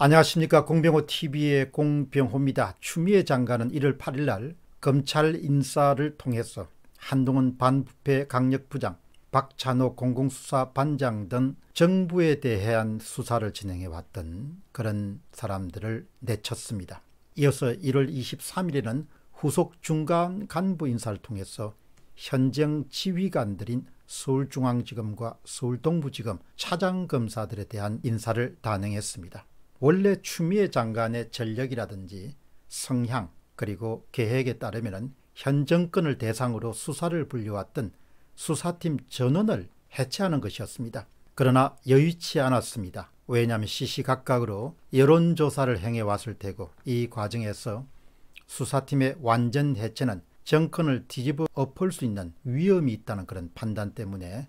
안녕하십니까 공병호 TV의 공병호입니다. 추미애 장관은 1월 8일 날 검찰 인사를 통해서 한동훈 반부패 강력부장, 박찬호 공공수사반장 등 정부에 대한 수사를 진행해왔던 그런 사람들을 내쳤습니다. 이어서 1월 23일에는 후속 중간 간부 인사를 통해서 현장 지휘관들인 서울중앙지검과 서울동부지검 차장검사들에 대한 인사를 단행했습니다. 원래 추미애 장관의 전력이라든지 성향 그리고 계획에 따르면 현 정권을 대상으로 수사를 불려왔던 수사팀 전원을 해체하는 것이었습니다. 그러나 여의치 않았습니다. 왜냐하면 시시각각으로 여론조사를 행해왔을 테고 이 과정에서 수사팀의 완전 해체는 정권을 뒤집어 엎을 수 있는 위험이 있다는 그런 판단 때문에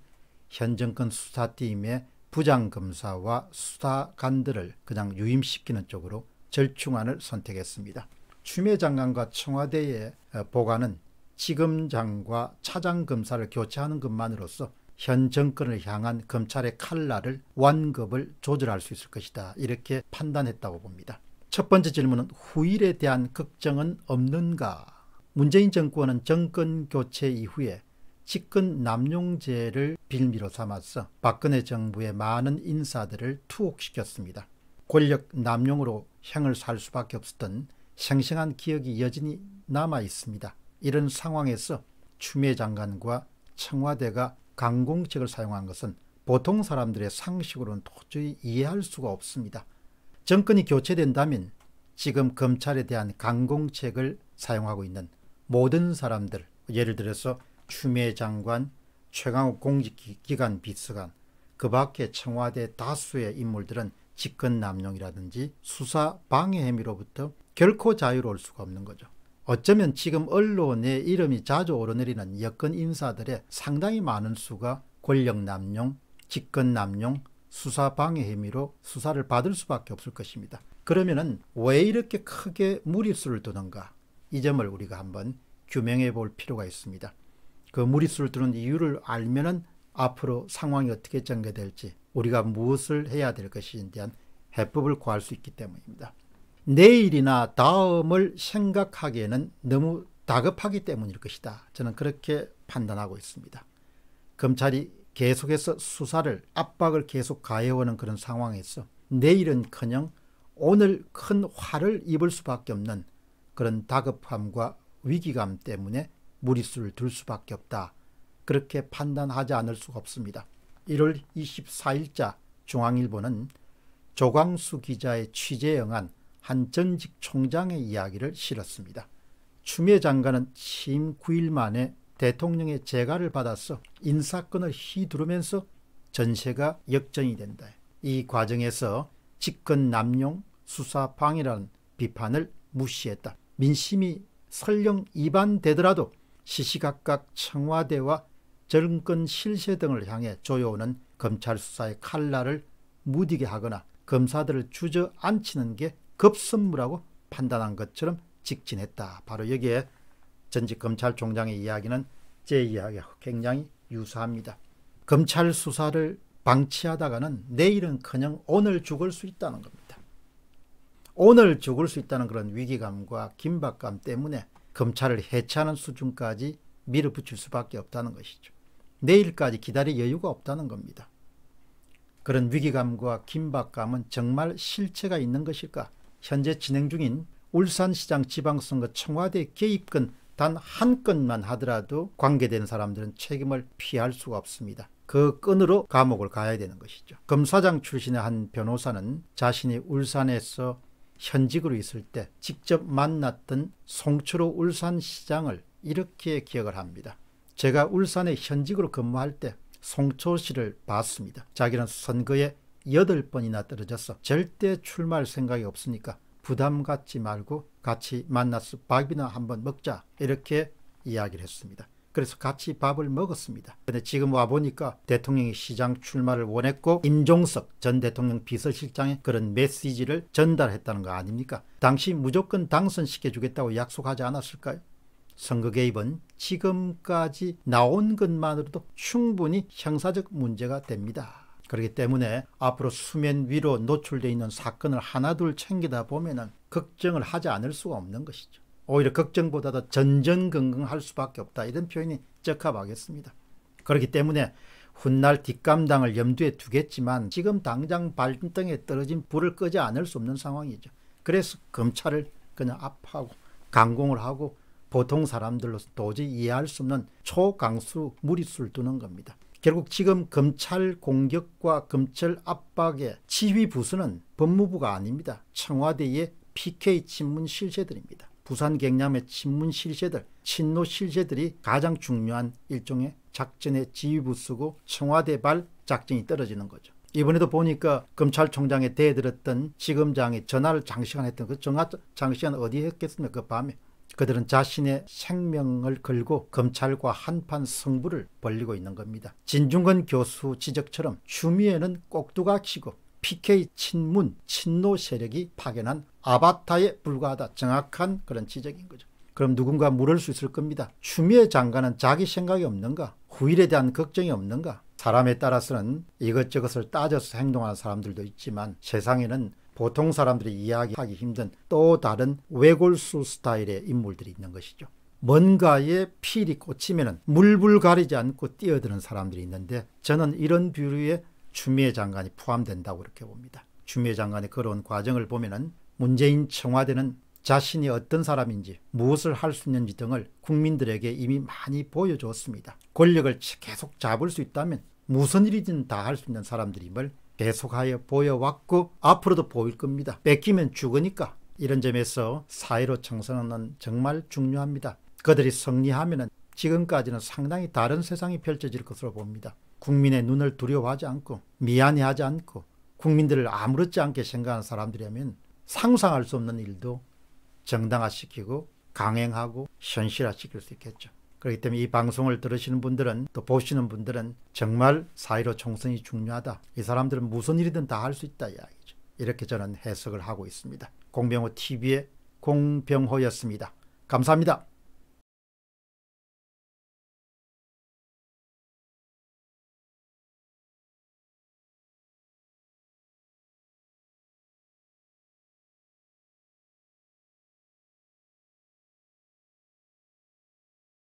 현 정권 수사팀의 부장검사와 수사관들을 그냥 유임시키는 쪽으로 절충안을 선택했습니다. 추미애 장관과 청와대의 어, 보관은 지검장과 차장검사를 교체하는 것만으로써 현 정권을 향한 검찰의 칼날을 완급을 조절할 수 있을 것이다. 이렇게 판단했다고 봅니다. 첫 번째 질문은 후일에 대한 걱정은 없는가? 문재인 정권은 정권 교체 이후에 직근남용제를 빌미로 삼아서 박근혜 정부의 많은 인사들을 투옥시켰습니다. 권력 남용으로 향을 살 수밖에 없었던 생생한 기억이 여전히 남아 있습니다. 이런 상황에서 추미애 장관과 청와대가 강공책을 사용한 것은 보통 사람들의 상식으로는 도저히 이해할 수가 없습니다. 정권이 교체된다면 지금 검찰에 대한 강공책을 사용하고 있는 모든 사람들 예를 들어서 추미애 장관, 최강욱 공직기관 비서관, 그 밖에 청와대 다수의 인물들은 직권 남용이라든지 수사 방해 혐의로부터 결코 자유로울 수가 없는 거죠. 어쩌면 지금 언론에 이름이 자주 오르내리는 여권 인사들의 상당히 많은 수가 권력 남용, 직권 남용, 수사 방해 혐의로 수사를 받을 수밖에 없을 것입니다. 그러면은 왜 이렇게 크게 무리수를 두는가? 이 점을 우리가 한번 규명해 볼 필요가 있습니다. 그 무리수를 두는 이유를 알면은 앞으로 상황이 어떻게 전개될지 우리가 무엇을 해야 될 것인지에 대한 해법을 구할 수 있기 때문입니다. 내일이나 다음을 생각하기에는 너무 다급하기 때문일 것이다. 저는 그렇게 판단하고 있습니다. 검찰이 계속해서 수사를 압박을 계속 가해오는 그런 상황에서 내일은커녕 오늘 큰 화를 입을 수밖에 없는 그런 다급함과 위기감 때문에 무리수를 둘 수밖에 없다. 그렇게 판단하지 않을 수가 없습니다. 1월 24일자 중앙일보는 조광수 기자의 취재에 응한 한 전직 총장의 이야기를 실었습니다. 추미애 장관은 취임 9일 만에 대통령의 재가를 받아서 인사권을 휘두르면서 전세가 역전이 된다. 이 과정에서 직권 남용 수사 방해라는 비판을 무시했다. 민심이 설령 이반되더라도 시시각각 청와대와 정권 실세 등을 향해 조여오는 검찰 수사의 칼날을 무디게 하거나 검사들을 주저앉히는 게 급선무라고 판단한 것처럼 직진했다. 바로 여기에 전직 검찰총장의 이야기는 제 이야기와 굉장히 유사합니다. 검찰 수사를 방치하다가는 내일은커녕 오늘 죽을 수 있다는 겁니다. 오늘 죽을 수 있다는 그런 위기감과 긴박감 때문에 검찰을 해체하는 수준까지 밀어붙일 수밖에 없다는 것이죠. 내일까지 기다릴 여유가 없다는 겁니다. 그런 위기감과 긴박감은 정말 실체가 있는 것일까? 현재 진행 중인 울산시장 지방선거 청와대 개입건 단 한 건만 하더라도 관계된 사람들은 책임을 피할 수가 없습니다. 그 끈으로 감옥을 가야 되는 것이죠. 검사장 출신의 한 변호사는 자신이 울산에서 현직으로 있을 때 직접 만났던 송초로 울산시장을 이렇게 기억을 합니다. 제가 울산의 현직으로 근무할 때 송초 씨를 봤습니다. 자기는 선거에 8번이나 떨어져서 절대 출마할 생각이 없으니까 부담 갖지 말고 같이 만나서 밥이나 한번 먹자 이렇게 이야기를 했습니다. 그래서 같이 밥을 먹었습니다. 근데 지금 와보니까 대통령이 시장 출마를 원했고 임종석 전 대통령 비서실장의 그런 메시지를 전달했다는 거 아닙니까? 당시 무조건 당선시켜주겠다고 약속하지 않았을까요? 선거 개입은 지금까지 나온 것만으로도 충분히 형사적 문제가 됩니다. 그렇기 때문에 앞으로 수면 위로 노출되어 있는 사건을 하나둘 챙기다 보면 걱정을 하지 않을 수가 없는 것이죠. 오히려 걱정보다 더 전전긍긍할 수밖에 없다. 이런 표현이 적합하겠습니다. 그렇기 때문에 훗날 뒷감당을 염두에 두겠지만 지금 당장 발등에 떨어진 불을 끄지 않을 수 없는 상황이죠. 그래서 검찰을 그냥 압하고 강공을 하고 보통 사람들로서 도저히 이해할 수 없는 초강수 무리수를 두는 겁니다. 결국 지금 검찰 공격과 검찰 압박의 지휘 부수는 법무부가 아닙니다. 청와대의 PK 친문 실세들입니다. 부산 갱남의 친문 실세들, 친노 실세들이 가장 중요한 일종의 작전의 지휘부수고 청와대발 작전이 떨어지는 거죠. 이번에도 보니까 검찰총장에 대들었던 지검장이 전화를 장시간 했던 그 전화 장시간 어디에 했겠습니까? 그 밤에. 그들은 자신의 생명을 걸고 검찰과 한판 승부를 벌리고 있는 겁니다. 진중건 교수 지적처럼 추미애는 꼭두각시고 PK 친문, 친노 세력이 파견한 아바타에 불과하다. 정확한 그런 지적인 거죠. 그럼 누군가 물을 수 있을 겁니다. 추미애 장관은 자기 생각이 없는가? 후일에 대한 걱정이 없는가? 사람에 따라서는 이것저것을 따져서 행동하는 사람들도 있지만 세상에는 보통 사람들이 이야기하기 힘든 또 다른 외골수 스타일의 인물들이 있는 것이죠. 뭔가에 필이 꽂히면 물불 가리지 않고 뛰어드는 사람들이 있는데 저는 이런 뷰류에 추미애 장관이 포함된다고 그렇게 봅니다. 추미애 장관이 그런 과정을 보면 문재인 청와대는 자신이 어떤 사람인지 무엇을 할 수 있는지 등을 국민들에게 이미 많이 보여줬습니다. 권력을 계속 잡을 수 있다면 무슨 일이든 다 할 수 있는 사람들임을 계속하여 보여왔고 앞으로도 보일 겁니다. 뺏기면 죽으니까 이런 점에서 사회로 청산은 정말 중요합니다. 그들이 승리하면 지금까지는 상당히 다른 세상이 펼쳐질 것으로 봅니다. 국민의 눈을 두려워하지 않고 미안해하지 않고 국민들을 아무렇지 않게 생각하는 사람들이라면 상상할 수 없는 일도 정당화시키고 강행하고 현실화시킬 수 있겠죠. 그렇기 때문에 이 방송을 들으시는 분들은 또 보시는 분들은 정말 사이로 총선이 중요하다. 이 사람들은 무슨 일이든 다 할 수 있다 이야기죠. 이렇게 저는 해석을 하고 있습니다. 공병호 TV의 공병호였습니다. 감사합니다.